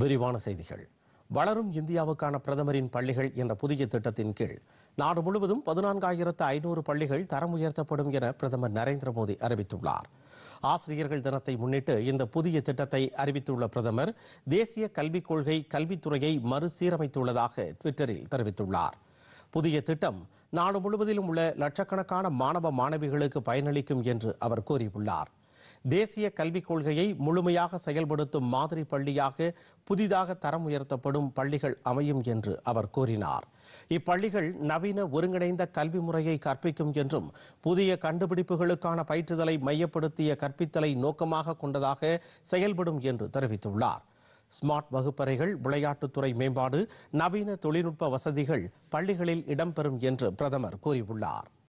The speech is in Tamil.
விரிவான செய்திகள் வளரும் இந்தியாவுக்கான பிரதமரின் பள்ளிகள் என்ற புதிய திட்டத்தின் கீழ் நாடு முழுவதும் பதினான்காயிரத்து ஐநூறு பள்ளிகள் தரம் உயர்த்தப்படும் என பிரதமர் நரேந்திர மோடி அறிவித்துள்ளார் ஆசிரியர்கள் தினத்தை முன்னிட்டு இந்த புதிய திட்டத்தை அறிவித்துள்ள பிரதமர் தேசிய கல்விக் கொள்கை கல்வித்துறையை மறுசீரமைத்துள்ளதாக ட்விட்டரில் தெரிவித்துள்ளார் புதிய திட்டம் நாடு முழுவதிலும் உள்ள லட்சக்கணக்கான மாணவ மாணவிகளுக்கு பயனளிக்கும் என்று அவர் கூறியுள்ளார் தேசிய கல்விக் கொள்கையை முழுமையாக செயல்படுத்தும் மாதிரி பள்ளியாக புதிதாக தரம் உயர்த்தப்படும் பள்ளிகள் அமையும் என்று அவர் கூறினார் இப்பள்ளிகள் நவீன ஒருங்கிணைந்த கல்வி முறையை கற்பிக்கும் என்றும் புதிய கண்டுபிடிப்புகளுக்கான பயிற்றுதலை மையப்படுத்திய கற்பித்தலை நோக்கமாக கொண்டதாக செயல்படும் என்று தெரிவித்துள்ளார் ஸ்மார்ட் வகுப்பறைகள் விளையாட்டுத்துறை மேம்பாடு நவீன தொழில்நுட்ப வசதிகள் பள்ளிகளில் இடம்பெறும் என்று பிரதமர் கூறியுள்ளார்